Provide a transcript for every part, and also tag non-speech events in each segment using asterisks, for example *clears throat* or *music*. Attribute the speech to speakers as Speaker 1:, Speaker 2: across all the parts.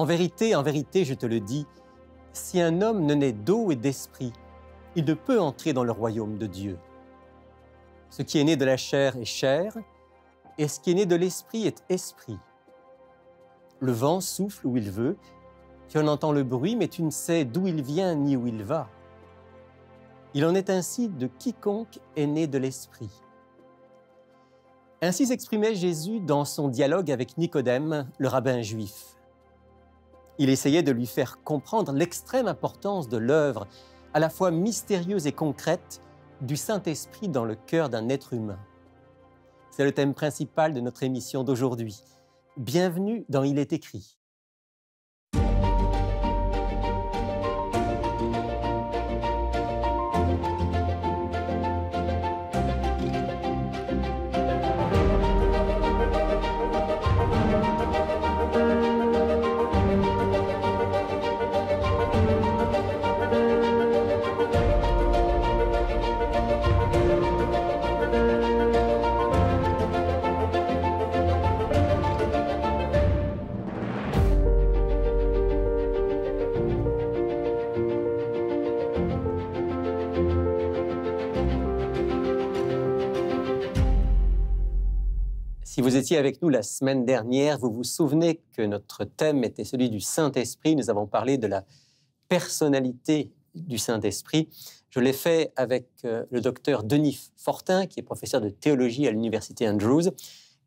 Speaker 1: En vérité, en vérité, je te le dis, si un homme ne naît d'eau et d'esprit, il ne peut entrer dans le royaume de Dieu. Ce qui est né de la chair est chair, et ce qui est né de l'esprit est esprit. Le vent souffle où il veut, tu en entends le bruit, mais tu ne sais d'où il vient ni où il va. Il en est ainsi de quiconque est né de l'esprit. Ainsi s'exprimait Jésus dans son dialogue avec Nicodème, le rabbin juif. Il essayait de lui faire comprendre l'extrême importance de l'œuvre, à la fois mystérieuse et concrète, du Saint-Esprit dans le cœur d'un être humain. C'est le thème principal de notre émission d'aujourd'hui. Bienvenue dans Il est écrit. Si vous étiez avec nous la semaine dernière, vous vous souvenez que notre thème était celui du Saint-Esprit. Nous avons parlé de la personnalité du Saint-Esprit. Je l'ai fait avec euh, le docteur Denis Fortin, qui est professeur de théologie à l'Université Andrews.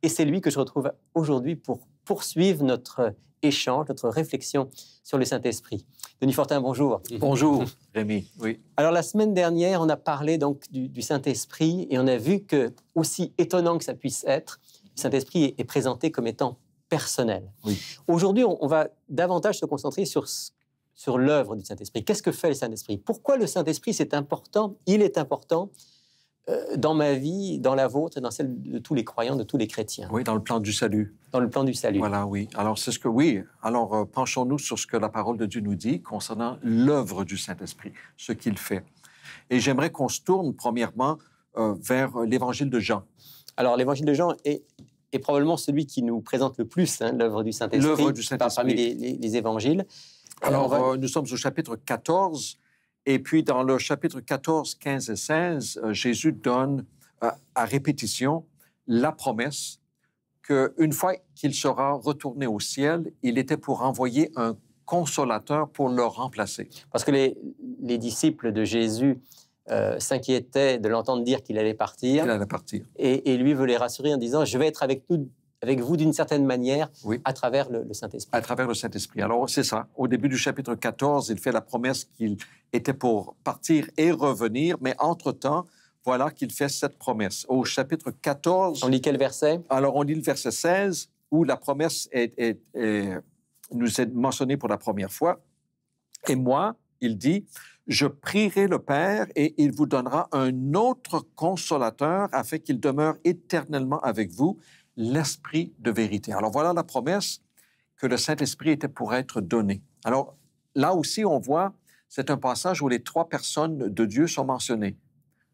Speaker 1: Et c'est lui que je retrouve aujourd'hui pour poursuivre notre échange, notre réflexion sur le Saint-Esprit. Denis Fortin, bonjour. Bonjour, *laughs* Rémi. Oui. Alors, la semaine dernière, on a parlé donc du, du Saint-Esprit et on a vu que, aussi étonnant que ça puisse être, Saint-Esprit est présenté comme étant personnel. Aujourd'hui, on, va davantage se concentrer sur, sur l'œuvre du Saint-Esprit. Qu'est-ce que fait le Saint-Esprit Pourquoi le Saint-Esprit, c'est important Il est important euh, dans ma vie, dans la vôtre, dans celle de tous les croyants, de tous les chrétiens. Oui, dans le plan du salut. Dans le plan du salut. Voilà, oui. Alors, c'est ce que, oui. Alors,
Speaker 2: euh, penchons-nous sur ce que la parole de Dieu nous dit concernant l'œuvre du Saint-Esprit, ce qu'il fait.
Speaker 1: Et j'aimerais qu'on se tourne, premièrement, euh, vers l'évangile de Jean. Alors, l'évangile de Jean est, probablement celui qui nous présente le plus hein, l'œuvre du Saint-Esprit. Parmi les, évangiles. Alors, euh, euh, nous sommes au chapitre 14. Et puis, dans le
Speaker 2: chapitre 14, 15 et 16, euh, Jésus donne à répétition la promesse qu'une fois qu'il sera retourné au ciel, il était pour
Speaker 1: envoyer un consolateur pour le remplacer. Parce que les disciples de Jésus euh, s'inquiétait de l'entendre dire qu'il allait partir. Il allait partir. Et, lui veut les rassurer en disant Je vais être avec, vous d'une certaine manière à travers le, Saint-Esprit. À travers le Saint-Esprit. Alors, c'est ça. Au début du chapitre 14, il fait la promesse qu'il était pour partir
Speaker 2: et revenir, mais entre-temps, voilà qu'il fait cette promesse. Au chapitre 14. On lit quel verset Alors, on lit le verset 16, où la promesse nous est mentionnée pour la première fois. Et moi, il dit, Je prierai le Père et il vous donnera un autre consolateur afin qu'il demeure éternellement avec vous, l'Esprit de vérité. Alors voilà la promesse que le Saint-Esprit était pour être donné. Alors là aussi, on voit, c'est un passage où les trois personnes de Dieu sont mentionnées.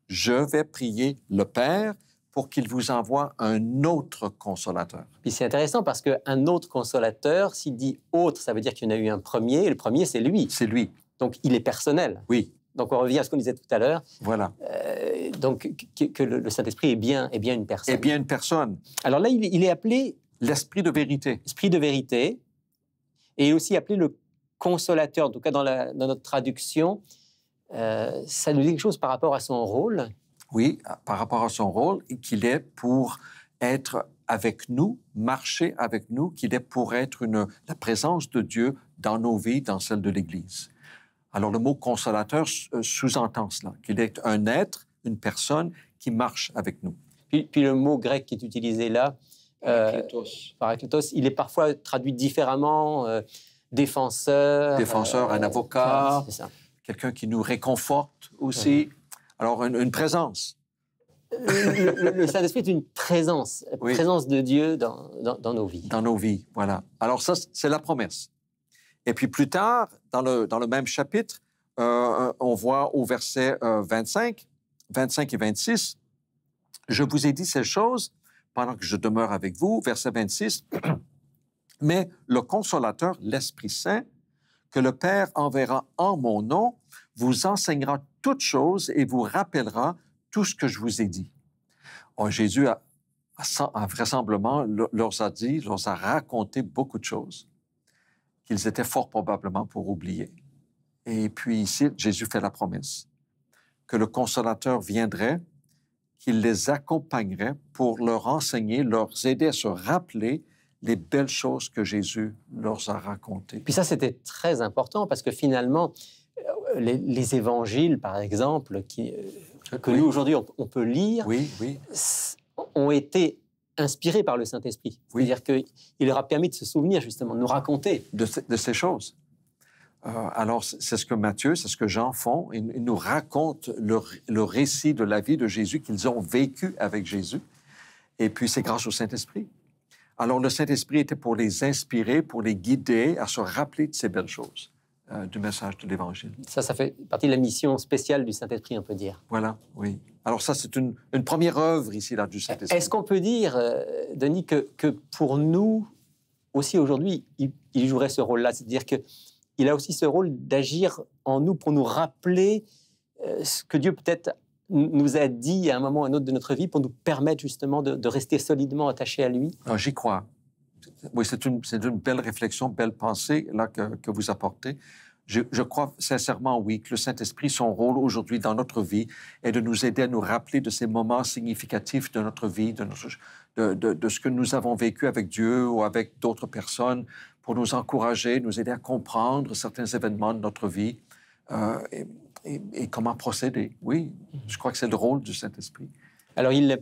Speaker 2: Je vais prier le Père pour qu'il vous envoie un autre
Speaker 1: consolateur. Puis c'est intéressant parce qu'un autre consolateur, s'il dit autre, ça veut dire qu'il y en a eu un premier, et le premier, c'est lui. C'est lui. Donc il est personnel. Oui. Donc on revient à ce qu'on disait tout à l'heure. Voilà. Euh, donc que, le, Saint-Esprit est bien, est bien une personne. Est bien une personne. Alors là, il, est appelé l'esprit de vérité. Esprit de vérité, et aussi appelé le consolateur. En tout cas, dans, notre traduction, euh, ça nous dit quelque chose par rapport à son rôle. Oui, par rapport à son rôle, qu'il est pour
Speaker 2: être avec nous, marcher avec nous, qu'il est pour être la présence de Dieu dans nos vies, dans celle de l'Église. Alors le mot consolateur euh, sous-entend
Speaker 1: cela, qu'il est un être, une personne qui marche avec nous. Puis, le mot grec qui est utilisé là, euh, parakletos », il est parfois traduit différemment, euh, défenseur. Défenseur, un avocat,
Speaker 2: quelqu'un qui nous réconforte aussi. Alors une, présence. le, Saint-Esprit est une présence, la présence de Dieu dans nos vies. Dans nos vies, voilà. Alors ça, c'est la promesse. Et puis plus tard, dans le, même chapitre, euh, on voit au verset 25, euh, 25 et 26, Je vous ai dit ces choses pendant que je demeure avec vous, verset 26, mais le consolateur, l'Esprit Saint, que le Père enverra en mon nom, vous enseignera toutes choses et vous rappellera tout ce que je vous ai dit. Oh, Jésus vraisemblablement leur a dit, leur a raconté beaucoup de choses qu'ils étaient fort probablement pour oublier. Et puis ici, Jésus fait la promesse que le consolateur viendrait, qu'il les accompagnerait pour leur enseigner, leur aider à se rappeler les belles choses que Jésus leur a racontées.
Speaker 1: Puis ça, c'était très important parce que finalement, euh, les, évangiles, par exemple, euh, que nous aujourd'hui on, peut lire, oui, ont été inspiré par le Saint-Esprit. vous C'est-à-dire qu'il leur a permis de se souvenir, justement, de nous raconter. De,
Speaker 2: ces choses. Euh, alors, c'est ce que Matthieu, c'est ce que Jean font. Ils, nous racontent le, récit de la vie de Jésus qu'ils ont vécu avec Jésus. Et puis, c'est grâce au Saint-Esprit. Alors, le Saint-Esprit était pour les inspirer, pour les guider à se rappeler de ces belles choses, euh, du message de l'Évangile. Ça, ça fait partie de la mission spéciale du
Speaker 1: Saint-Esprit, on peut dire. Voilà, oui. Alors ça, c'est une, première œuvre ici là, du Saint-Esprit. Est-ce qu'on peut dire, euh, Denis, que, pour nous, aussi aujourd'hui, il, jouerait ce rôle-là C'est-à-dire qu'il a aussi ce rôle d'agir en nous pour nous rappeler euh, ce que Dieu peut-être nous a dit à un moment ou à un autre de notre vie pour nous permettre justement de, rester solidement attachés à lui
Speaker 2: ah, J'y crois. Oui, c'est une, une, belle réflexion, belle pensée là que, que vous apportez. Je, crois sincèrement, oui, que le Saint-Esprit, son rôle aujourd'hui dans notre vie est de nous aider à nous rappeler de ces moments significatifs de notre vie, de, de, ce que nous avons vécu avec Dieu ou avec d'autres personnes, pour nous encourager, nous aider à comprendre certains événements de notre vie euh, et, comment
Speaker 1: procéder. Oui, je crois que c'est le rôle du Saint-Esprit. Alors, il,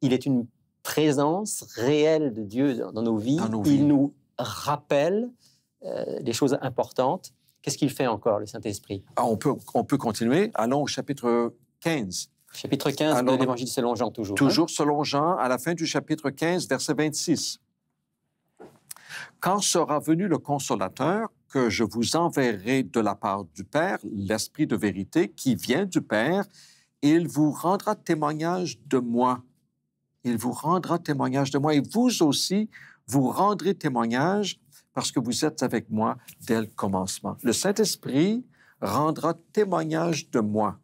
Speaker 1: il est une présence réelle de Dieu dans nos vies. Il nous rappelle euh, des choses importantes. Qu'est-ce qu'il fait encore, le Saint-Esprit ah, on, peut, on peut continuer. Allons au chapitre 15. Chapitre 15 de l'Évangile selon Jean, toujours. Hein toujours
Speaker 2: selon Jean, à la fin du chapitre 15, verset 26. Quand sera venu le consolateur que je vous enverrai de la part du Père, l'Esprit de vérité qui vient du Père, il vous rendra témoignage de moi. Il vous rendra témoignage de moi et vous aussi, vous rendrez témoignage parce que vous êtes avec moi dès le commencement. Le Saint-Esprit rendra témoignage de moi.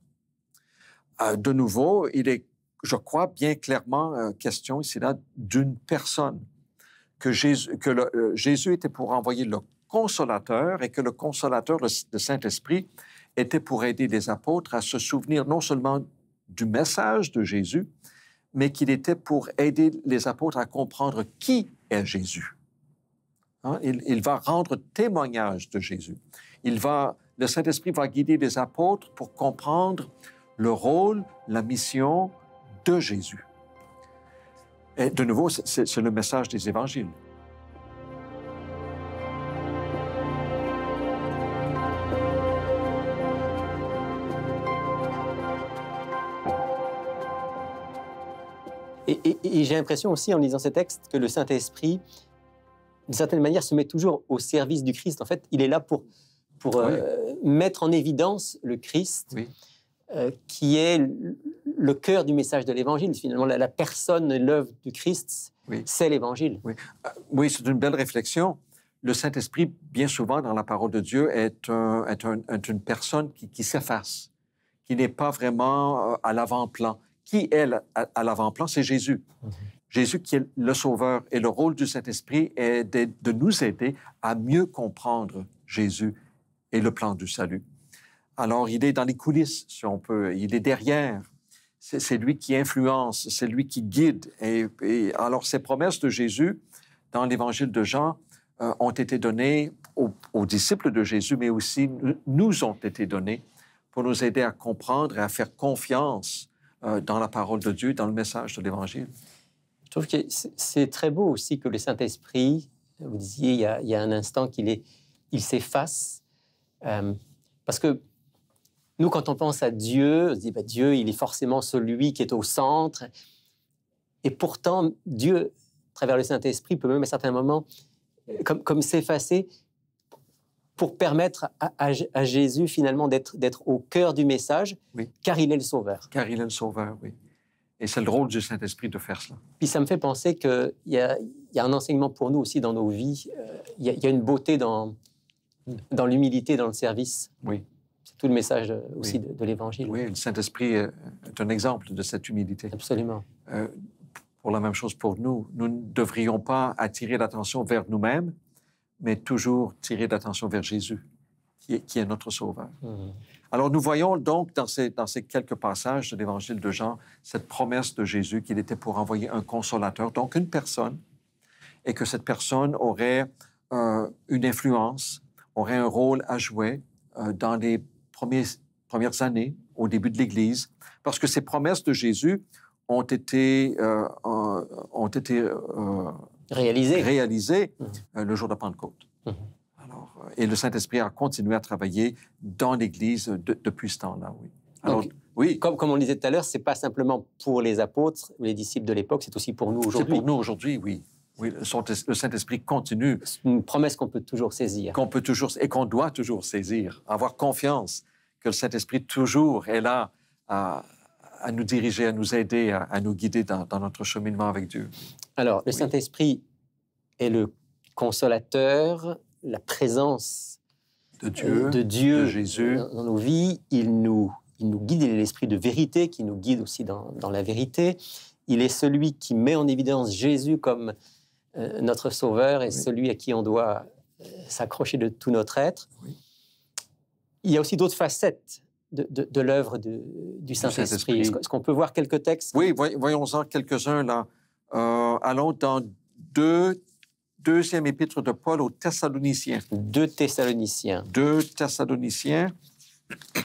Speaker 2: Euh, de nouveau, il est, je crois, bien clairement euh, question ici là d'une personne que euh, Jésus, était pour envoyer le consolateur et que le consolateur, le Saint-Esprit, était pour aider les apôtres à se souvenir non seulement du message de Jésus, mais qu'il était pour aider les apôtres à comprendre qui est Jésus. Hein, il, va rendre témoignage de Jésus. Il va, le Saint-Esprit va guider les apôtres pour comprendre le rôle, la mission de Jésus. Et de nouveau, c'est le message des évangiles.
Speaker 1: Et, et j'ai l'impression aussi, en lisant ces textes, que le Saint-Esprit d'une certaine manière, se met toujours au service du Christ. En fait, il est là pour, pour euh, mettre en évidence le Christ, euh, qui est le cœur du message de l'Évangile. Finalement, la, personne, l'œuvre du Christ, c'est l'Évangile. Ah, oui, c'est une belle réflexion. Le Saint-Esprit, bien
Speaker 2: souvent dans la parole de Dieu, est, une personne qui, s'efface, qui n'est pas vraiment euh, à l'avant-plan. Qui est à l'avant-plan? C'est Jésus. Mhm. Jésus qui est le Sauveur et le rôle du Saint-Esprit est de, nous aider à mieux comprendre Jésus et le plan du salut. Alors, il est dans les coulisses, si on peut, il est derrière. C'est lui qui influence, c'est lui qui guide. Et, alors, ces promesses de Jésus dans l'Évangile de Jean euh, ont été données aux, disciples de Jésus, mais aussi nous ont été données pour nous aider à comprendre
Speaker 1: et à faire confiance euh, dans la parole de Dieu, dans le message de l'Évangile trouve que c'est très beau aussi que le Saint-Esprit, vous disiez il y a, un instant qu'il il s'efface, euh, parce que nous, quand on pense à Dieu, on se dit, bah, Dieu, il est forcément celui qui est au centre. Et pourtant, Dieu, à travers le Saint-Esprit, peut même à certains moments, euh, comme, comme s'effacer pour permettre à, Jésus finalement d'être au cœur du message, car il est le Sauveur. Car il est le Sauveur, oui. Et c'est le rôle du Saint-Esprit de faire cela. Puis ça me fait penser qu'il y, a, y un enseignement pour nous aussi dans nos vies. Euh, il y, a une beauté dans, dans l'humilité, dans le service. Oui. C'est tout le message euh, aussi de, l'Évangile. Oui, le
Speaker 2: Saint-Esprit euh, est un exemple de cette humilité. Absolument. pour la même chose pour nous, nous ne devrions pas attirer l'attention vers nous-mêmes, mais toujours tirer l'attention vers Jésus, qui est, notre Sauveur. Mmh. Alors nous voyons donc dans ces, quelques passages de l'évangile de Jean cette promesse de Jésus qu'il était pour envoyer un consolateur, donc une personne, et que cette personne aurait euh, une influence, aurait un rôle à jouer euh, dans les premières années, au début de l'Église, parce que ces promesses de Jésus ont été, euh, réalisées, mmh. le jour de Pentecôte. Mmh
Speaker 1: et le Saint-Esprit a continué à travailler dans l'Église depuis ce temps-là, oui. Alors, oui. Comme, comme on le disait tout à l'heure, c'est pas simplement pour les apôtres, les disciples de l'époque, c'est aussi pour nous aujourd'hui. C'est pour nous aujourd'hui, oui. Oui, le Saint-Esprit continue. C'est une promesse qu'on peut toujours saisir. Qu'on
Speaker 2: peut toujours, et qu'on doit toujours saisir. Avoir confiance que le Saint-Esprit toujours est là à, nous diriger, à nous aider, à, nous guider dans, notre cheminement avec Dieu.
Speaker 1: Alors, le Saint-Esprit est le consolateur, la présence de Dieu, de, Dieu Jésus. Dans, nos vies. Il nous, il nous guide, il est l'esprit de vérité qui nous guide aussi dans, la vérité. Il est celui qui met en évidence Jésus comme euh, notre Sauveur et celui à qui on doit euh, s'accrocher de tout notre être. Il y a aussi d'autres facettes de, l'œuvre du Saint-Esprit. Saint esprit est ce qu'on peut voir quelques textes Oui, voyons-en quelques-uns là. Euh,
Speaker 2: allons dans 2 deuxième épître de Paul aux Thessaloniciens. Deux Thessaloniciens. Deux Thessaloniciens. *clears throat*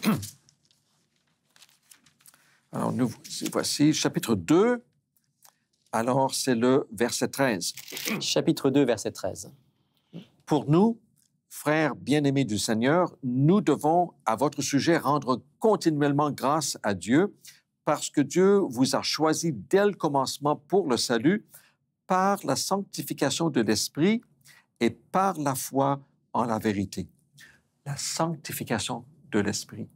Speaker 2: Alors, nous voici chapitre 2. Alors, c'est le verset 13. *clears throat* Chapitre 2, verset 13. Pour nous, frères bien-aimés du Seigneur, nous devons à votre sujet rendre continuellement grâce à Dieu, parce que Dieu vous a choisi dès le commencement pour le salut par la sanctification de l'esprit et par la foi en la vérité. La sanctification de l'esprit.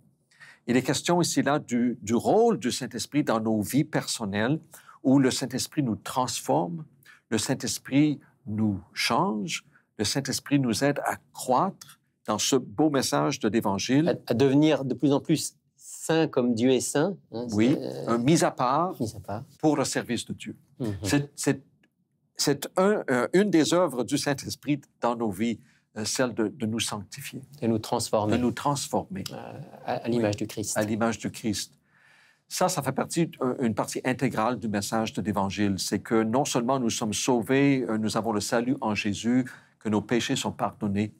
Speaker 2: Il est question ici là du, du rôle du Saint-Esprit dans nos vies personnelles où le Saint-Esprit nous transforme, le Saint-Esprit nous change, le Saint-Esprit nous aide à croître
Speaker 1: dans ce beau message de l'Évangile. À, devenir de plus en plus saint comme Dieu est saint.
Speaker 3: Hein, oui, euh,
Speaker 1: un mis à part, pour le service de Dieu. Mhm. C'est
Speaker 2: c'est euh, une des œuvres du Saint-Esprit dans nos vies, euh, celle de, nous sanctifier. De nous transformer. De nous transformer. Euh, à, l'image du Christ. À l'image du Christ. Ça, ça fait partie, une partie intégrale du message de l'Évangile. C'est que non seulement nous sommes sauvés, nous avons le salut en Jésus, que nos péchés sont pardonnés,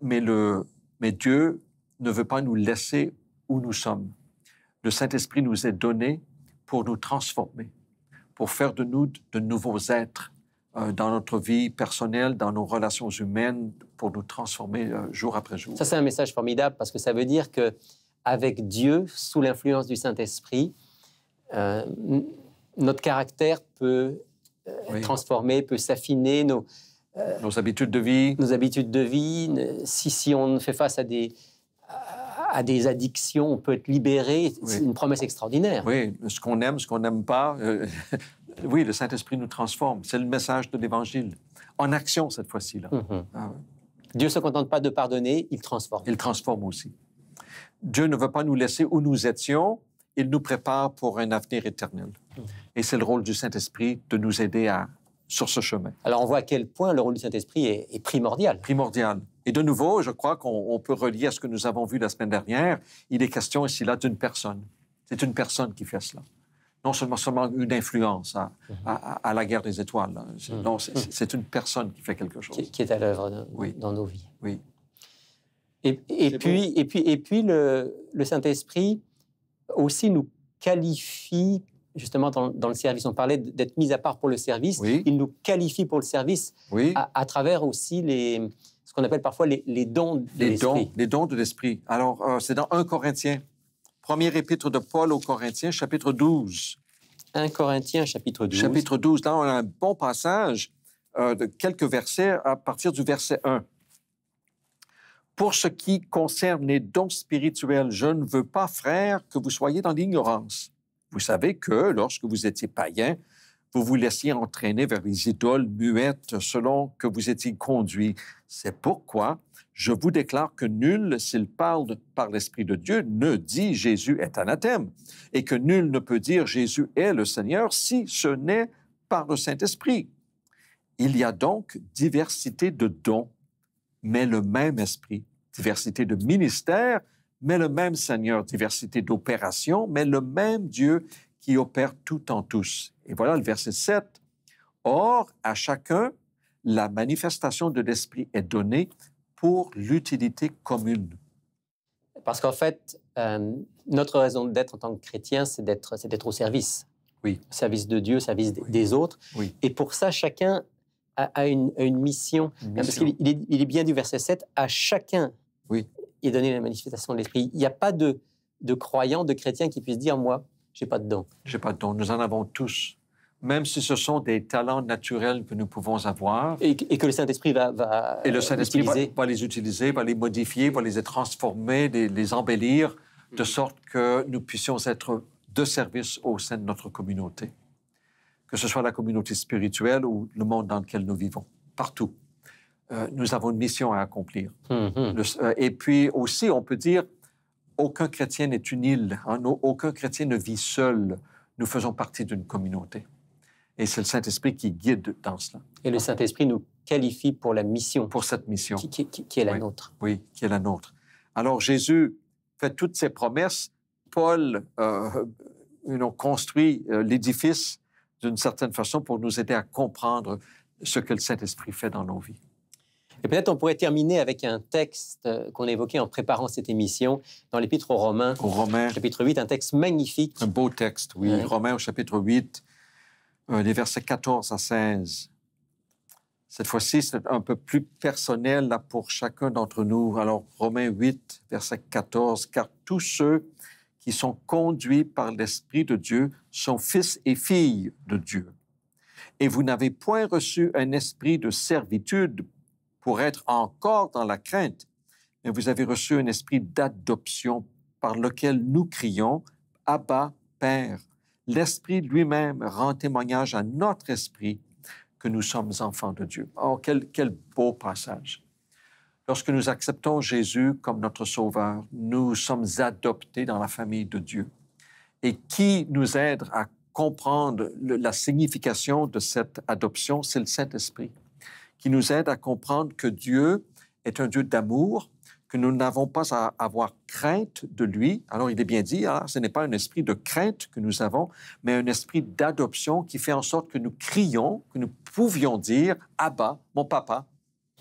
Speaker 2: mais, le, mais Dieu ne veut pas nous laisser où nous sommes. Le Saint-Esprit nous est donné pour nous transformer, pour faire de nous de nouveaux êtres euh, dans notre vie personnelle, dans nos relations humaines, pour nous transformer
Speaker 1: euh, jour après jour. Ça, c'est un message formidable parce que ça veut dire que avec Dieu, sous l'influence du Saint-Esprit, euh, notre caractère peut transformer, peut s'affiner, nos, nos habitudes de vie. Nos habitudes de vie. Si, si on fait face à des, à des addictions, on peut être libéré. C'est une promesse extraordinaire. Oui, ce qu'on aime, ce qu'on n'aime pas. Euh, *laughs* oui, le Saint-Esprit nous transforme.
Speaker 2: C'est le message de l'Évangile. En action, cette fois-ci. là. Mhm. Ah Dieu ne se contente pas de pardonner, il transforme. Il transforme aussi. Dieu ne veut pas nous laisser où nous étions, il nous prépare pour un avenir éternel. Mhm. Et c'est le rôle du Saint-Esprit de nous aider à, sur ce chemin. Alors on voit à quel point le rôle du Saint-Esprit est, primordial. Primordial. Et de nouveau, je crois qu'on peut relier à ce que nous avons vu la semaine dernière. Il est question ici là d'une personne. C'est une personne qui fait cela. Non seulement, seulement une influence à, mhm. la guerre des étoiles. Hein. Mhm. Non, c'est une personne qui fait quelque chose. Qui, est à l'œuvre dans, nos vies. Oui.
Speaker 1: Et, puis, et, puis, et puis, le Saint-Esprit aussi nous qualifie justement dans, le service. On parlait d'être mis à part pour le service. Il nous qualifie pour le service à, travers aussi les, ce qu'on appelle parfois les, dons de l'esprit. les dons de l'esprit. Alors, euh, c'est dans 1 Corinthiens, premier épître
Speaker 2: de Paul aux Corinthiens, chapitre 12. 1 Corinthiens, chapitre 12. Chapitre 12, là, on a un bon passage euh, de quelques versets à partir du verset 1. Pour ce qui concerne les dons spirituels, je ne veux pas, frère, que vous soyez dans l'ignorance. Vous savez que lorsque vous étiez païen, vous vous laissiez entraîner vers les idoles muettes selon que vous étiez conduit. C'est pourquoi je vous déclare que nul, s'il parle par l'Esprit de Dieu, ne dit Jésus est anathème, et que nul ne peut dire Jésus est le Seigneur si ce n'est par le Saint-Esprit. Il y a donc diversité de dons, mais le même esprit, diversité de ministères, mais le même Seigneur, diversité d'opérations, mais le même Dieu qui opère tout en tous. Et voilà le verset 7. Or, à chacun, la manifestation de l'Esprit est donnée pour
Speaker 1: l'utilité commune. Parce qu'en fait, euh, notre raison d'être en tant que chrétien, c'est d'être, c'est d'être au service. Oui. Au service de Dieu, au service des autres. Et pour ça, chacun a, une, mission. Parce qu'il est, bien du verset 7, à chacun oui et donner la manifestation de l'esprit. Il n'y a pas de, de croyants, de chrétien qui puisse dire Moi, j'ai pas de don. J'ai pas de don. Nous en avons tous. Même si ce sont des talents
Speaker 2: naturels que nous pouvons avoir. Et, que le Saint-Esprit va, va, Et le Saint-Esprit va, les utiliser, va les modifier, va les transformer, les, embellir, de mm-hmm. sorte que nous puissions être de service au sein de notre communauté. Que ce soit la communauté spirituelle ou le monde dans lequel nous vivons. Partout. Euh, nous avons une mission à accomplir.
Speaker 3: Mm-hmm.
Speaker 2: Euh, et puis aussi, on peut dire, aucun chrétien n'est une île, hein, aucun chrétien ne vit seul. Nous faisons partie d'une communauté. Et c'est le Saint-Esprit qui guide dans cela. Et le Saint-Esprit nous qualifie pour la mission. Pour cette mission. Qui, est la nôtre. Oui, qui est la nôtre. Alors Jésus fait toutes ses promesses. Paul euh, euh ont construit l'édifice d'une certaine façon pour nous aider à
Speaker 1: comprendre ce que le Saint-Esprit fait dans nos vies. Et peut-être on pourrait terminer avec un texte euh, qu'on a évoqué en préparant cette émission dans l'Épître aux Romains. Chapitre 8, un texte magnifique. Un beau texte, oui. Romains au chapitre 8, euh, les versets 14 à
Speaker 2: 16. Cette fois-ci, c'est un peu plus personnel là, pour chacun d'entre nous. Alors, Romains 8, verset 14, car tous ceux qui sont conduits par l'Esprit de Dieu sont fils et filles de Dieu. Et vous n'avez point reçu un esprit de servitude pour être encore dans la crainte, mais vous avez reçu un esprit d'adoption par lequel nous crions Abba, Père. L'Esprit lui-même rend témoignage à notre esprit que nous sommes enfants de Dieu. Oh, quel, beau passage. Lorsque nous acceptons Jésus comme notre Sauveur, nous sommes adoptés dans la famille de Dieu. Et qui nous aide à comprendre la signification de cette adoption, c'est le Saint-Esprit qui nous aide à comprendre que Dieu est un Dieu d'amour, que nous n'avons pas à avoir crainte de lui. Alors il est bien dit, hein, ce n'est pas un esprit de crainte que nous avons, mais un esprit d'adoption qui fait en sorte que nous crions, que nous pouvions dire, Abba, mon papa,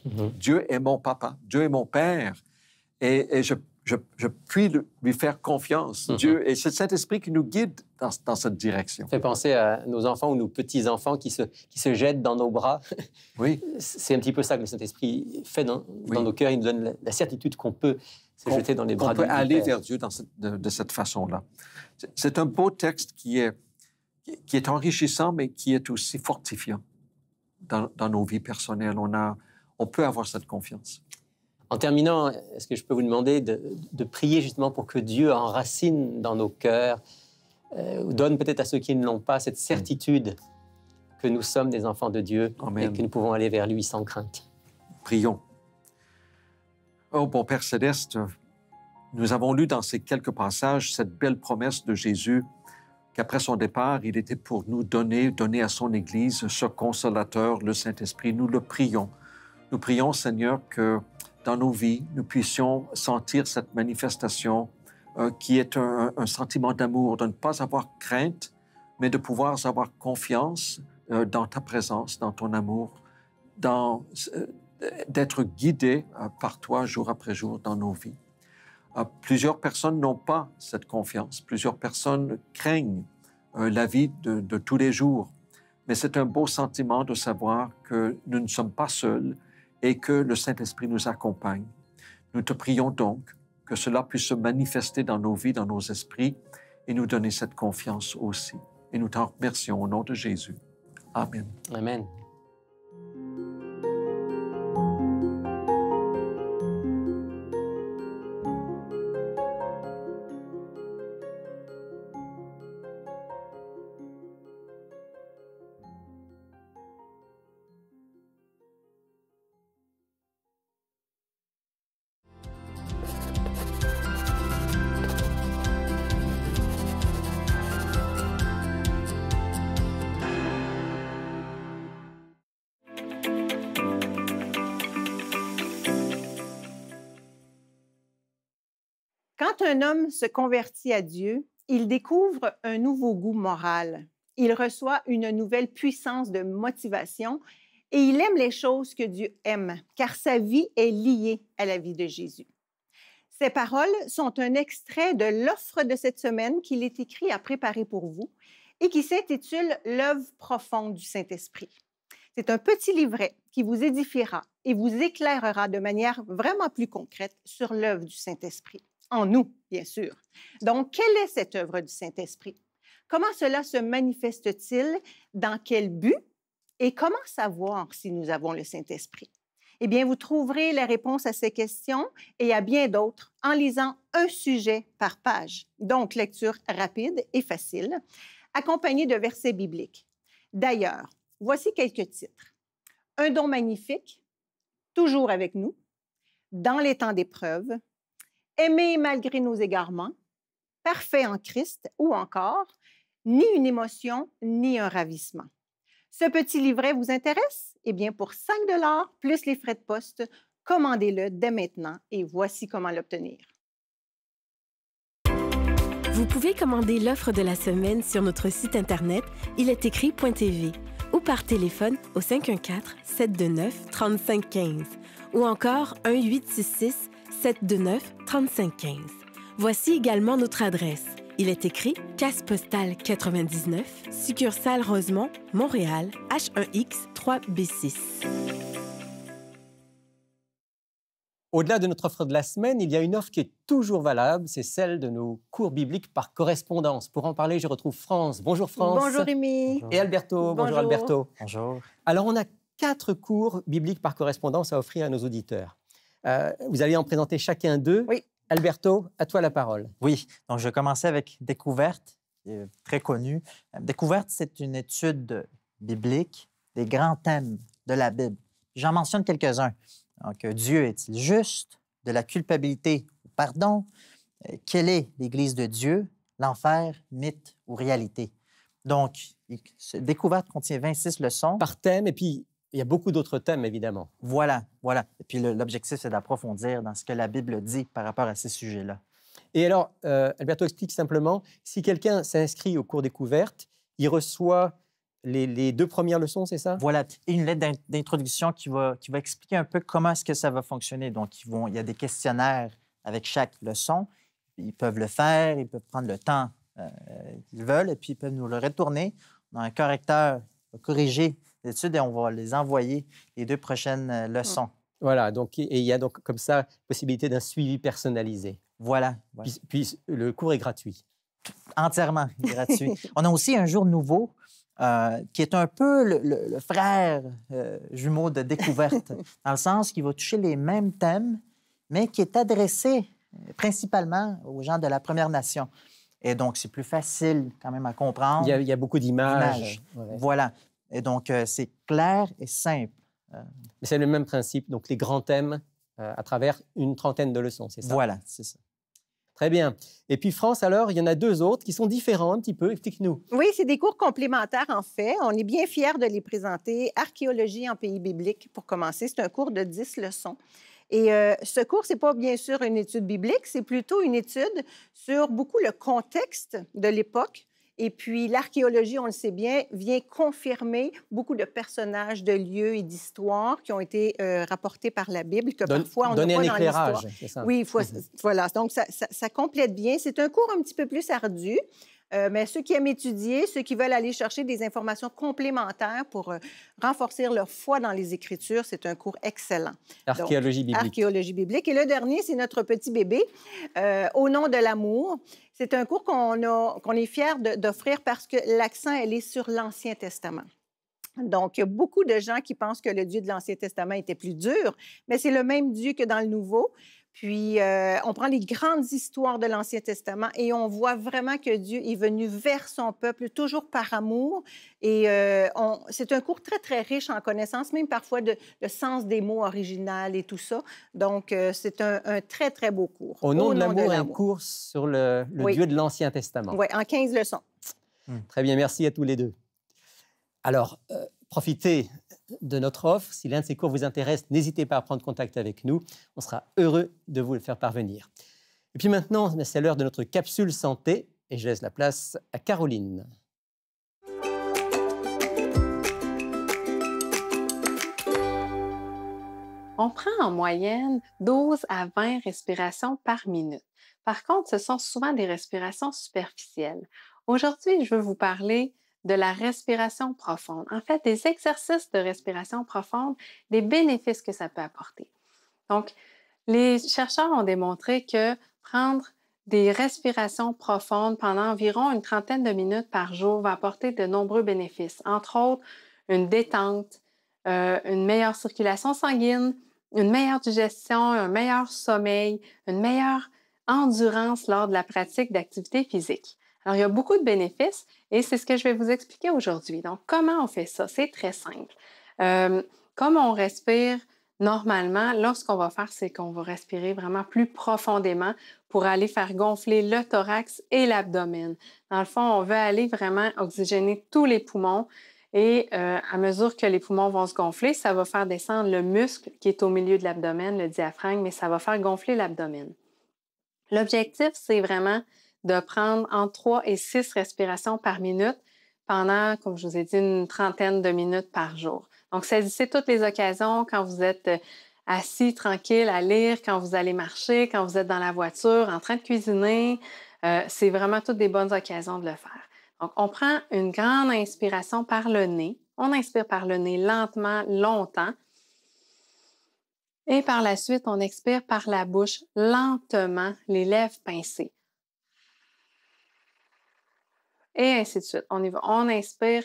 Speaker 2: mm-hmm. Dieu est mon papa, Dieu est mon
Speaker 1: père. et je je, puis lui faire confiance. Mhm. Dieu, et c'est cet esprit qui nous guide dans, cette direction. Ça fait penser à nos enfants ou nos petits-enfants qui se, qui se jettent dans nos bras. *laughs* Oui. C'est un petit peu ça que le Saint-Esprit fait dans, nos cœurs. Il nous donne la, certitude qu'on peut se jeter dans les bras de Dieu. On peut aller vers
Speaker 2: Dieu de, cette façon-là. C'est un beau texte qui est, qui est enrichissant, mais qui est aussi fortifiant
Speaker 1: dans, dans nos vies personnelles. On, a, on peut avoir cette confiance. En terminant, est-ce que je peux vous demander de, de, prier justement pour que Dieu enracine dans nos cœurs, euh, ou donne peut-être à ceux qui ne l'ont pas cette certitude que nous sommes des enfants de Dieu et que nous pouvons aller vers lui sans crainte. Prions.
Speaker 2: Oh bon Père céleste, nous avons lu dans ces quelques passages cette belle promesse de Jésus qu'après son départ, il était pour nous donner, donner à son Église ce consolateur, le Saint-Esprit. Nous le prions. Nous prions, Seigneur, que dans nos vies, nous puissions sentir cette manifestation euh, qui est un, sentiment d'amour, de ne pas avoir crainte, mais de pouvoir avoir confiance euh, dans ta présence, dans ton amour, euh, d'être guidé par toi jour après jour dans nos vies. plusieurs personnes n'ont pas cette confiance, plusieurs personnes craignent la vie de tous les jours, mais c'est un beau sentiment de savoir que nous ne sommes pas seuls, et que le Saint-Esprit nous accompagne. Nous te prions donc que cela puisse se manifester dans nos vies, dans nos esprits, et nous donner cette confiance aussi. Et nous t'en remercions au nom de Jésus. Amen. Amen.
Speaker 4: se convertit à Dieu, il découvre un nouveau goût moral. Il reçoit une nouvelle puissance de motivation et il aime les choses que Dieu aime, car sa vie est liée à la vie de Jésus. Ces paroles sont un extrait de l'offre de cette semaine qu'il est écrit à préparer pour vous et qui s'intitule L'œuvre profonde du Saint-Esprit. C'est un petit livret qui vous édifiera et vous éclairera de manière vraiment plus concrète sur l'œuvre du Saint-Esprit en nous, bien sûr. Donc, quelle est cette œuvre du Saint-Esprit? Comment cela se manifeste-t-il? Dans quel but? Et comment savoir si nous avons le Saint-Esprit? Eh bien, vous trouverez les réponses à ces questions et à bien d'autres en lisant un sujet par page. Donc, lecture rapide et facile, accompagnée de versets bibliques. D'ailleurs, voici quelques titres. Un don magnifique, toujours avec nous, dans les temps d'épreuves » aimer malgré nos égarements, parfait en Christ, ou encore ni une émotion, ni un ravissement. Ce petit livret vous intéresse? Eh bien, pour 5 plus les frais de poste, commandez-le dès maintenant et voici comment l'obtenir.
Speaker 3: Vous pouvez commander l'offre de la semaine sur notre site internet il est ou par téléphone au 514 729 3515 ou encore 1 1866 729 3515. Voici également notre adresse. Il est écrit Casse postale 99, succursale Rosemont, Montréal, H1X3B6.
Speaker 1: Au-delà de notre offre de la semaine, il y a une offre qui est toujours valable, c'est celle de nos cours bibliques par correspondance. Pour en parler, je retrouve France. Bonjour France. Bonjour
Speaker 4: Rémi. Et
Speaker 1: Alberto. Bonjour, Bonjour Alberto. Bonjour. Alors on a quatre cours bibliques par correspondance à offrir à nos auditeurs. Euh, vous allez
Speaker 5: en présenter chacun deux. Oui. Alberto, à toi la parole. Oui, donc je vais commencer avec Découverte, très connue. Euh, découverte, c'est une étude biblique des grands thèmes de la Bible. J'en mentionne quelques-uns. Donc, euh, Dieu est-il juste? De la culpabilité au pardon? quelle est l'Église de Dieu? L'enfer, mythe ou réalité? Donc, découverte contient 26 leçons. Par thème, et puis il y a beaucoup d'autres thèmes, évidemment. Voilà, voilà. Et puis l'objectif, c'est d'approfondir dans ce que la Bible dit par rapport à ces sujets-là. Et alors, euh, Alberto explique simplement, si
Speaker 1: quelqu'un s'inscrit au cours découverte, il reçoit les, deux premières leçons, c'est ça?
Speaker 5: Voilà, et une lettre d'introduction qui va, qui va expliquer un peu comment est-ce que ça va fonctionner. Donc, ils vont, il y a des questionnaires avec chaque leçon. Ils peuvent le faire, ils peuvent prendre le temps euh, qu'ils veulent, et puis ils peuvent nous le retourner. On a un correcteur va corriger et on va les envoyer les deux prochaines euh, mm. leçons. Voilà, donc et il y a donc comme ça
Speaker 1: possibilité d'un suivi personnalisé. Voilà. Puis, le cours est gratuit.
Speaker 5: Entièrement *laughs* gratuit. on a aussi un jour nouveau euh, qui est un peu le, frère euh, jumeau de découverte, *laughs* dans le sens qu'il va toucher les mêmes thèmes, mais qui est adressé principalement aux gens de la Première Nation. Et donc, c'est plus facile quand même à comprendre. Il y a, beaucoup d'images. Voilà. Et donc, euh, c'est clair et simple. Euh, Mais C'est le même principe, donc les grands thèmes euh, à travers une
Speaker 1: trentaine de leçons, c'est ça Voilà, c'est ça. Très bien. Et puis France, alors, il y en a deux autres qui sont différents un petit peu. Explique-nous.
Speaker 4: Oui, c'est des cours complémentaires, en fait. On est bien fiers de les présenter. Archéologie en pays biblique, pour commencer. C'est un cours de 10 leçons. Et ce cours, c'est pas bien sûr une étude biblique, c'est plutôt une étude sur beaucoup le contexte de l'époque, et puis l'archéologie, on le sait bien, vient confirmer beaucoup de personnages, de lieux et d'histoires qui ont été euh, rapportés par la Bible, que parfois on ne voit pas dans l'histoire. Ça. Oui, mhm. voilà. Donc ça, complète bien. C'est un cours un petit peu plus ardu. Euh, mais ceux qui aiment étudier, ceux qui veulent aller chercher des informations complémentaires pour euh, renforcer leur foi dans les Écritures, c'est un cours excellent.
Speaker 5: Archéologie biblique.
Speaker 4: Archéologie biblique. Et le dernier, c'est notre petit bébé, Au nom de l'amour, c'est un cours qu'on est fiers d'offrir parce que l'accent, elle est sur l'Ancien Testament. Donc, il y a beaucoup de gens qui pensent que le Dieu de l'Ancien Testament était plus dur, mais c'est le même Dieu que dans le Nouveau. Puis, euh, on prend les grandes histoires de l'Ancien Testament et on voit vraiment que Dieu est venu vers son peuple, toujours par amour. Et euh, c'est un cours très, très riche en connaissances, même parfois de, le sens des mots original et tout ça. Donc, euh, c'est un, très, très beau cours. Au nom, de l'amour, un
Speaker 1: cours sur le, Dieu de l'Ancien Testament. Oui,
Speaker 4: en 15 leçons.
Speaker 1: Hmm. Très bien, merci à tous les deux. Alors, profitez de notre offre. Si l'un de ces cours vous intéresse, n'hésitez pas à prendre contact avec nous. On sera heureux de vous le faire parvenir. Et puis maintenant, c'est l'heure de notre capsule santé et je laisse la place à Caroline.
Speaker 3: On prend en moyenne 12 à 20 respirations par minute. Par contre, ce sont souvent des respirations superficielles. Aujourd'hui, je veux vous parler de la respiration profonde. En fait, des exercices de respiration profonde, des bénéfices que ça peut apporter. Donc, les chercheurs ont démontré que prendre des respirations profondes pendant environ une trentaine de minutes par jour va apporter de nombreux bénéfices, entre autres une détente, euh, une meilleure circulation sanguine, une meilleure digestion, un meilleur sommeil, une meilleure endurance lors de la pratique d'activité physique. Alors, il y a beaucoup de bénéfices et c'est ce que je vais vous expliquer aujourd'hui. Donc, comment on fait ça? C'est très simple. Euh, comme on respire normalement, lorsqu'on va faire, c'est qu'on va respirer vraiment plus profondément pour aller faire gonfler le thorax et l'abdomen. Dans le fond, on veut aller vraiment oxygéner tous les poumons. Et euh, à mesure que les poumons vont se gonfler, ça va faire descendre le muscle qui est au milieu de l'abdomen, le diaphragme, mais ça va faire gonfler l'abdomen. L'objectif, c'est vraiment de prendre entre 3 et 6 respirations par minute pendant, comme je vous ai dit, une trentaine de minutes par jour. Donc, saisissez toutes les occasions quand vous êtes euh, assis tranquille à lire, quand vous allez marcher, quand vous êtes dans la voiture, en train de cuisiner. Euh, c'est vraiment toutes des bonnes occasions de le faire. Donc, on prend une grande inspiration par le nez. On inspire par le nez lentement, longtemps. Et par la suite, on expire par la bouche lentement, les lèvres pincées et ainsi de suite. On On inspire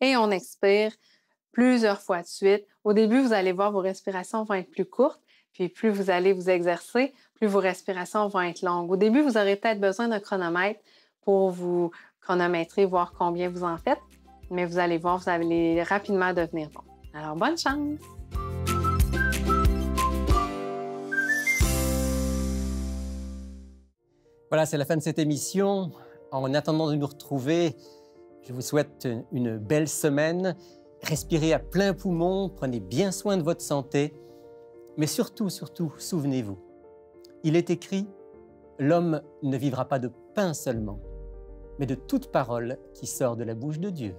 Speaker 3: et on expire plusieurs fois de suite. Au début, vous allez voir, vos respirations vont être plus courtes, puis plus vous allez vous exercer, plus vos respirations vont être longues. Au début, vous aurez peut-être besoin d'un chronomètre pour vous chronométrer, voir combien vous en faites, mais vous allez voir, vous allez rapidement devenir bon. Alors, bonne chance!
Speaker 1: Voilà, c'est la fin de cette émission. En attendant de nous retrouver, je vous souhaite une belle semaine. Respirez à plein poumon, prenez bien soin de votre santé. Mais surtout, surtout, souvenez-vous, il est écrit, l'homme ne vivra pas de pain seulement, mais de toute parole qui sort de la bouche de Dieu.